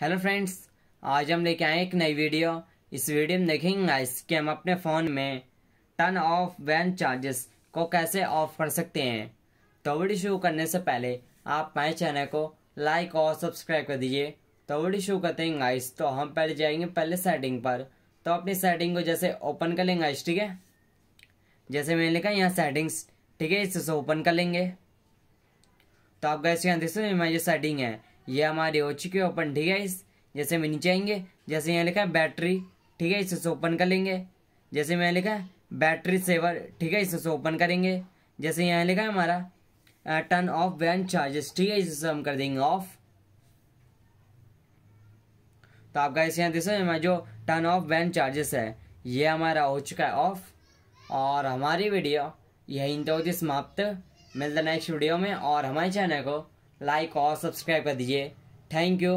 hello friends आज हम लेके आए एक नई वीडियो इस वीडियो में देखेंगे गाइस कि हम अपने फ़ोन में टर्न ऑफ वैन चार्जेस को कैसे ऑफ कर सकते हैं तो वीडियो शुरू करने से पहले आप हमारे चैनल को लाइक और सब्सक्राइब कर दीजिए तो वीडियो शुरू करते हैं गाइस तो हम पहले जाएंगे पहले सेटिंग पर तो अपनी सेटिंग को जैसे ओपन कर लेंगे गाइस ठीक है जैसे मैंने लिखा यहाँ सेटिंग्स ठीक है इसे ओपन कर लेंगे तो आप गाइस यहाँ देख सकते हैं जो सेटिंग है ये हमारे हो चुके ओपन ठीक है इस जैसे मैं नीचे आएंगे जैसे यहाँ लिखा है बैटरी ठीक है इसे ओपन कर लेंगे जैसे मैं लिखा है बैटरी सेवर ठीक है इसे ओपन करेंगे जैसे यहाँ लिखा है हमारा टर्न ऑफ वैन चार्जेस ठीक है इसे हम कर देंगे ऑफ तो आपका इसे यहाँ देख सकते जो टर्न ऑफ वैन चार्जेस है ये हमारा हो चुका है ऑफ और हमारी वीडियो यहीं तो होती समाप्त मिलता नेक्स्ट वीडियो में और हमारे चैनल को लाइक और सब्सक्राइब कर दीजिए थैंक यू